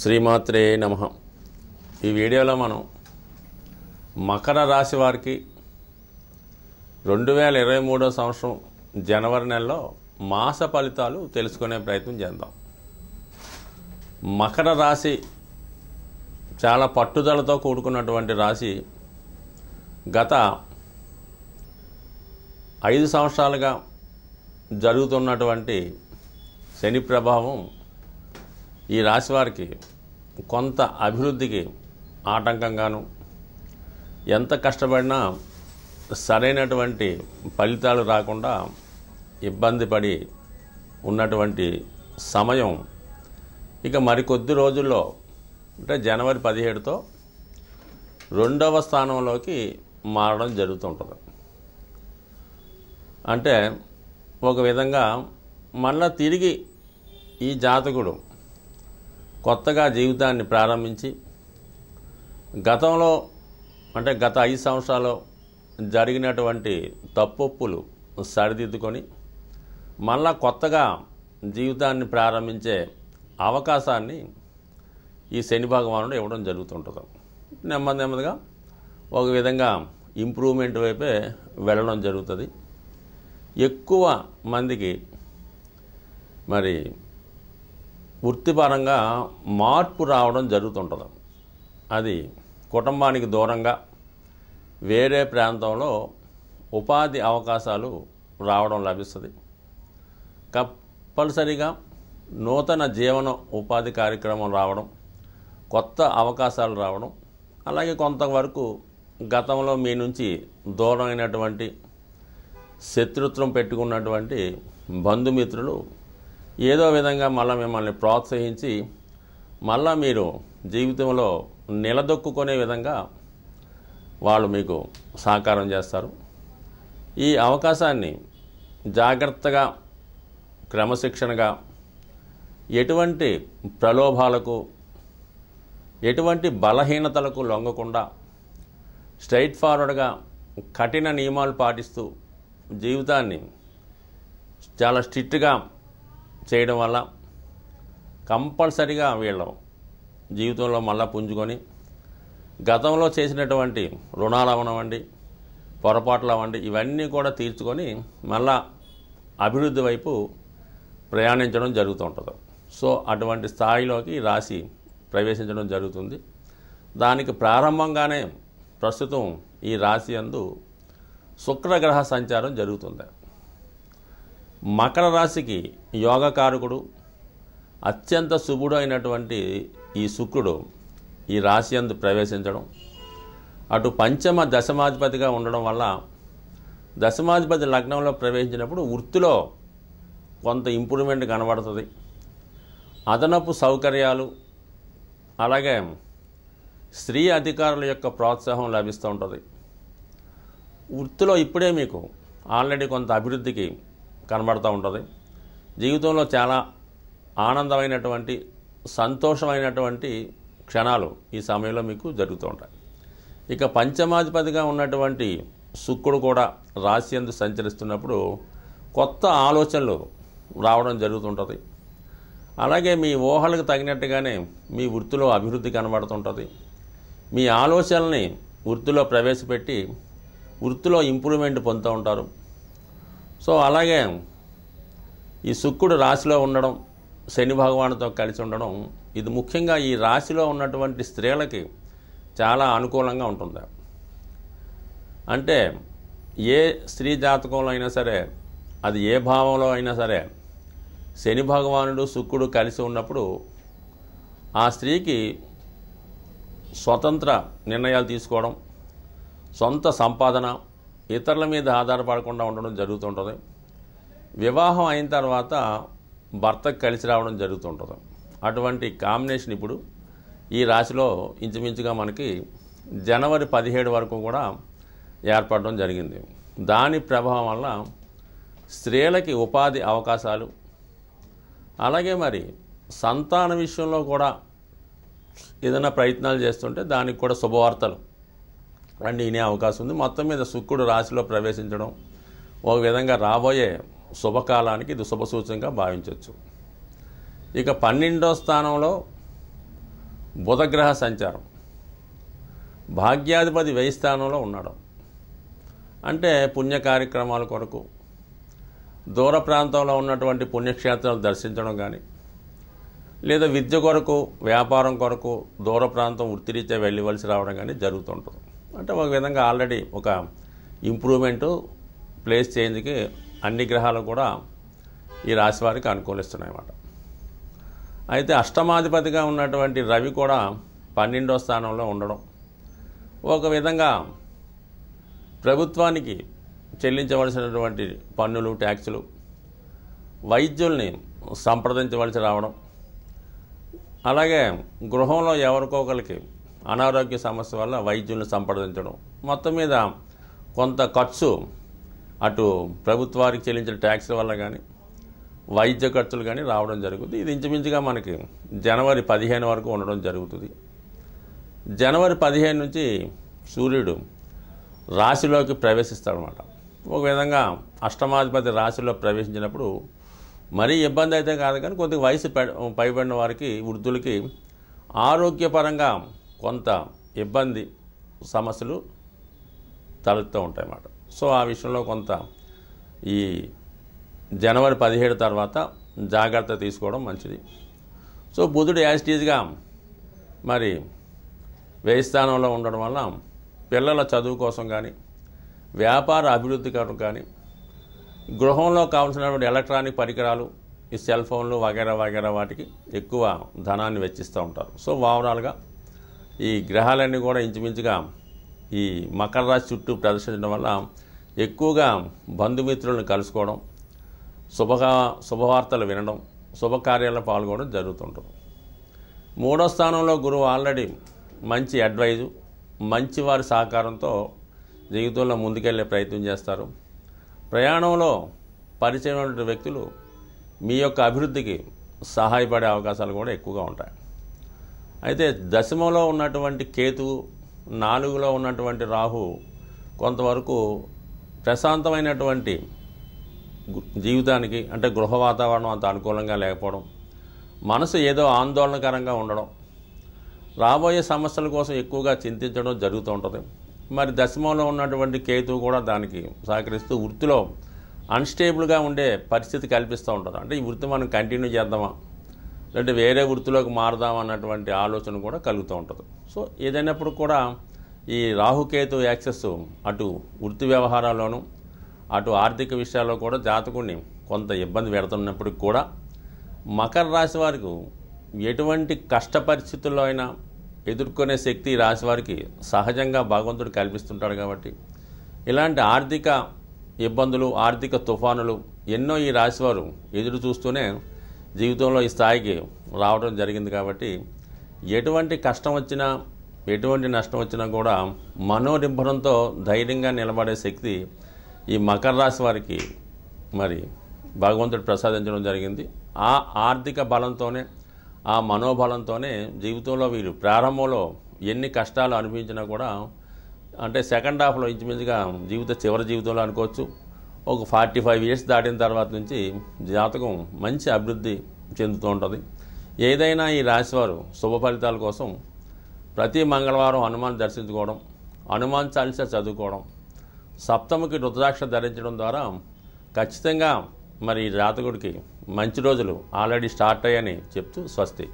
శ్రీమాత్రే నమ ఈ వీడియోలో మనం మకర రాశి వారికి రెండు వేల ఇరవై మూడో సంవత్సరం జనవరి నెలలో మాస ఫలితాలు తెలుసుకునే ప్రయత్నం చేద్దాం మకర రాశి చాలా పట్టుదలతో కూడుకున్నటువంటి రాశి గత ఐదు సంవత్సరాలుగా జరుగుతున్నటువంటి శని ప్రభావం ఈ రాశి వారికి కొంత అభివృద్ధికి ఆటంకంగాను ఎంత కష్టపడినా సరైనటువంటి ఫలితాలు రాకుండా ఇబ్బంది పడి ఉన్నటువంటి సమయం ఇక మరికొద్ది రోజుల్లో అంటే జనవరి పదిహేడుతో రెండవ స్థానంలోకి మారడం జరుగుతుంటుంది అంటే ఒక విధంగా మళ్ళా తిరిగి ఈ జాతకుడు కొత్తగా జీవితాన్ని ప్రారంభించి గతంలో అంటే గత ఐదు సంవత్సరాలు జరిగినటువంటి తప్పొప్పులు సరిదిద్దుకొని మళ్ళా కొత్తగా జీవితాన్ని ప్రారంభించే అవకాశాన్ని ఈ శని భగవానుడు ఇవ్వడం జరుగుతుంటుంది నెమ్మది నెమ్మదిగా ఒక విధంగా ఇంప్రూవ్మెంట్ వైపే వెళ్ళడం జరుగుతుంది ఎక్కువ మందికి మరి వృత్తిపరంగా మార్పు రావడం జరుగుతుంటుంది అది కుటుంబానికి దూరంగా వేరే ప్రాంతంలో ఉపాధి అవకాశాలు రావడం లభిస్తుంది కంపల్సరిగా నూతన జీవన ఉపాధి కార్యక్రమం రావడం కొత్త అవకాశాలు రావడం అలాగే కొంతవరకు గతంలో మీ నుంచి దూరమైనటువంటి శత్రుత్వం పెట్టుకున్నటువంటి బంధుమిత్రులు ఏదో విధంగా మళ్ళీ మిమ్మల్ని ప్రోత్సహించి మళ్ళీ మీరు జీవితంలో నిలదొక్కునే విధంగా వాళ్ళు మీకు సహకారం చేస్తారు ఈ అవకాశాన్ని జాగ్రత్తగా క్రమశిక్షణగా ఎటువంటి ప్రలోభాలకు ఎటువంటి బలహీనతలకు లొంగకుండా స్ట్రైట్ ఫార్వర్డ్గా కఠిన నియమాలు పాటిస్తూ జీవితాన్ని చాలా స్ట్రిక్ట్గా చేయడం వల్ల కంపల్సరిగా వీళ్ళు జీవితంలో మళ్ళా పుంజుకొని గతంలో చేసినటువంటి రుణాలు అవనవండి పొరపాట్లు అవ్వండి ఇవన్నీ కూడా తీర్చుకొని మళ్ళా అభివృద్ధి వైపు ప్రయాణించడం జరుగుతుంటుంది సో అటువంటి స్థాయిలోకి రాశి ప్రవేశించడం జరుగుతుంది దానికి ప్రారంభంగానే ప్రస్తుతం ఈ రాశి అందు శుక్రగ్రహ సంచారం జరుగుతుంది మకర రాశికి యోగకారకుడు అత్యంత శుభుడు అయినటువంటి ఈ శుక్రుడు ఈ రాశి అందు ప్రవేశించడం అటు పంచమ దశమాధిపతిగా ఉండడం వల్ల దశమాధిపతి లగ్నంలో ప్రవేశించినప్పుడు వృత్తిలో కొంత ఇంప్రూవ్మెంట్ కనబడుతుంది అదనపు సౌకర్యాలు అలాగే స్త్రీ అధికారుల యొక్క ప్రోత్సాహం లభిస్తూ ఉంటుంది వృత్తిలో ఇప్పుడే మీకు ఆల్రెడీ కొంత అభివృద్ధికి కనబడుతూ ఉంటుంది జీవితంలో చాలా ఆనందమైనటువంటి సంతోషమైనటువంటి క్షణాలు ఈ సమయంలో మీకు జరుగుతూ ఉంటాయి ఇక పంచమాధిపతిగా ఉన్నటువంటి శుక్రుడు కూడా రాశి ఎందు సంచరిస్తున్నప్పుడు కొత్త ఆలోచనలు రావడం జరుగుతుంటుంది అలాగే మీ ఊహలకు తగినట్టుగానే మీ వృత్తిలో అభివృద్ధి కనబడుతుంటుంది మీ ఆలోచనల్ని వృత్తిలో ప్రవేశపెట్టి వృత్తిలో ఇంప్రూవ్మెంట్ పొందుతూ ఉంటారు సో అలాగే ఈ శుక్రుడు రాశిలో ఉండడం శని భగవానుతో కలిసి ఉండడం ఇది ముఖ్యంగా ఈ రాశిలో ఉన్నటువంటి స్త్రీలకి చాలా అనుకూలంగా ఉంటుంది అంటే ఏ స్త్రీ జాతకంలో అయినా సరే అది ఏ భావంలో అయినా సరే శని భగవానుడు శుక్రుడు కలిసి ఉన్నప్పుడు ఆ స్త్రీకి స్వతంత్ర నిర్ణయాలు తీసుకోవడం సొంత సంపాదన ఇతరుల మీద ఆధారపడకుండా ఉండడం జరుగుతుంటుంది వివాహం అయిన తర్వాత భర్తకు కలిసి రావడం జరుగుతుంటుంది అటువంటి కాంబినేషన్ ఇప్పుడు ఈ రాశిలో ఇంచుమించుగా మనకి జనవరి పదిహేడు వరకు కూడా ఏర్పడడం జరిగింది దాని ప్రభావం వల్ల స్త్రీలకి ఉపాధి అవకాశాలు అలాగే మరి సంతాన విషయంలో కూడా ఏదైనా ప్రయత్నాలు చేస్తుంటే దానికి కూడా శుభవార్తలు రండి ఈయనే అవకాశం ఉంది మొత్తం మీద శుక్రుడు రాశిలో ప్రవేశించడం ఒక విధంగా రాబోయే శుభకాలానికి ఇది శుభ సూచనగా భావించవచ్చు ఇక పన్నెండో స్థానంలో బుధగ్రహ సంచారం భాగ్యాధిపతి వ్యయ స్థానంలో ఉన్నాడు అంటే పుణ్య కార్యక్రమాల కొరకు దూర ప్రాంతంలో ఉన్నటువంటి పుణ్యక్షేత్రాలు దర్శించడం కానీ లేదా విద్య కొరకు వ్యాపారం కొరకు దూర ప్రాంతం వృత్తిరీత్యా వెళ్ళవలసి రావడం కానీ జరుగుతుంటుంది అంటే ఒక విధంగా ఆల్రెడీ ఒక ఇంప్రూవ్మెంటు ప్లేస్ చేంజ్కి అన్ని గ్రహాలు కూడా ఈ రాశి వారికి అనుకూలిస్తున్నాయన్నమాట అయితే అష్టమాధిపతిగా ఉన్నటువంటి రవి కూడా పన్నెండో స్థానంలో ఉండడం ఒక విధంగా ప్రభుత్వానికి చెల్లించవలసినటువంటి పన్నులు ట్యాక్సులు వైద్యుల్ని సంప్రదించవలసి రావడం అలాగే గృహంలో ఎవరికోకరికి అనారోగ్య సమస్య వల్ల వైద్యులను సంప్రదించడం మొత్తం మీద కొంత ఖర్చు అటు ప్రభుత్వానికి చెల్లించిన ట్యాక్స్ వల్ల కానీ వైద్య ఖర్చులు కానీ రావడం జరుగుతుంది ఇది ఇంచుమించుగా మనకి జనవరి పదిహేను వరకు ఉండడం జరుగుతుంది జనవరి పదిహేను నుంచి సూర్యుడు రాశిలోకి ప్రవేశిస్తాడనమాట ఒక విధంగా అష్టమాధిపతి రాశిలో ప్రవేశించినప్పుడు మరీ ఇబ్బంది అయితే కాదు కానీ కొద్దిగా వయసు పైబడిన వారికి వృద్ధులకి ఆరోగ్యపరంగా కొంత ఇబ్బంది సమస్యలు తలెత్తూ అన్నమాట సో ఆ విషయంలో కొంత ఈ జనవరి పదిహేడు తర్వాత జాగ్రత్త తీసుకోవడం మంచిది సో బుధుడు యాజిటీజ్గా మరి వ్యయ స్థానంలో ఉండడం వల్ల పిల్లల చదువు కోసం కానీ వ్యాపార అభివృద్ధి కోసం కానీ గృహంలో కావాల్సినటువంటి ఎలక్ట్రానిక్ పరికరాలు ఈ సెల్ ఫోన్లు వగేరా వగేరా వాటికి ఎక్కువ ధనాన్ని వెచ్చిస్తూ ఉంటారు సో ఓవరాల్గా ఈ గ్రహాలన్నీ కూడా ఇంచుమించుగా ఈ మకర రాశి చుట్టూ ప్రదర్శించడం వల్ల ఎక్కువగా బంధుమిత్రులను కలుసుకోవడం శుభ శుభవార్తలు వినడం శుభకార్యాలను పాల్గొనడం జరుగుతుంటుంది మూడో స్థానంలో గురువు ఆల్రెడీ మంచి అడ్వైజు మంచి వారి సహకారంతో జీవితంలో ముందుకెళ్ళే ప్రయత్నం చేస్తారు ప్రయాణంలో పరిచయం వ్యక్తులు మీ యొక్క అభివృద్ధికి సహాయపడే అవకాశాలు కూడా ఎక్కువగా ఉంటాయి అయితే దశమలో ఉన్నటువంటి కేతు నాలుగులో ఉన్నటువంటి రాహు కొంతవరకు ప్రశాంతమైనటువంటి జీవితానికి అంటే గృహ వాతావరణం అంత అనుకూలంగా లేకపోవడం మనసు ఏదో ఆందోళనకరంగా ఉండడం రాబోయే సమస్యల కోసం ఎక్కువగా చింతించడం జరుగుతూ ఉంటుంది మరి దశమంలో ఉన్నటువంటి కేతు కూడా దానికి సహకరిస్తూ వృత్తిలో అన్స్టేబుల్గా ఉండే పరిస్థితి కల్పిస్తూ ఉంటుంది అంటే ఈ వృత్తి మనం కంటిన్యూ చేద్దామా లేదంటే వేరే వృత్తిలోకి మారదాం అన్నటువంటి ఆలోచన కూడా కలుగుతూ ఉంటుంది సో ఏదైనప్పుడు కూడా ఈ రాహుకేతు యాక్సెస్ అటు వృత్తి వ్యవహారాల్లోనూ అటు ఆర్థిక విషయాల్లో కూడా జాతకుడిని కొంత ఇబ్బంది పెడుతున్నప్పటికి కూడా మకర రాశి వారికి ఎటువంటి కష్ట పరిస్థితుల్లో అయినా ఎదుర్కొనే శక్తి రాశి వారికి సహజంగా భగవంతుడు కల్పిస్తుంటాడు కాబట్టి ఇలాంటి ఆర్థిక ఇబ్బందులు ఆర్థిక తుఫానులు ఎన్నో ఈ రాశివారు ఎదురు చూస్తూనే జీవితంలో ఈ స్థాయికి రావడం జరిగింది కాబట్టి ఎటువంటి కష్టం వచ్చినా ఎటువంటి నష్టం వచ్చినా కూడా మనోనిబ్బరంతో ధైర్యంగా నిలబడే శక్తి ఈ మకర రాశి వారికి మరి భగవంతుడు ప్రసాదించడం జరిగింది ఆ ఆర్థిక బలంతోనే ఆ మనోబలంతోనే జీవితంలో వీరు ప్రారంభంలో ఎన్ని కష్టాలు అనిపించినా కూడా అంటే సెకండ్ హాఫ్లో ఇంచుమించుగా జీవిత చివరి జీవితంలో అనుకోవచ్చు ఒక ఫార్టీ ఫైవ్ ఇయర్స్ దాటిన తర్వాత నుంచి జాతకం మంచి అభివృద్ధి చెందుతూ ఉంటుంది ఏదైనా ఈ రాశివారు శుభ ఫలితాల కోసం ప్రతి మంగళవారం హనుమాన్ దర్శించుకోవడం హనుమాన్ చాలిస చదువుకోవడం సప్తమికి రుద్రాక్ష ధరించడం ద్వారా ఖచ్చితంగా మరి జాతకుడికి మంచి రోజులు ఆల్రెడీ స్టార్ట్ అయ్యని చెప్తూ స్వస్తి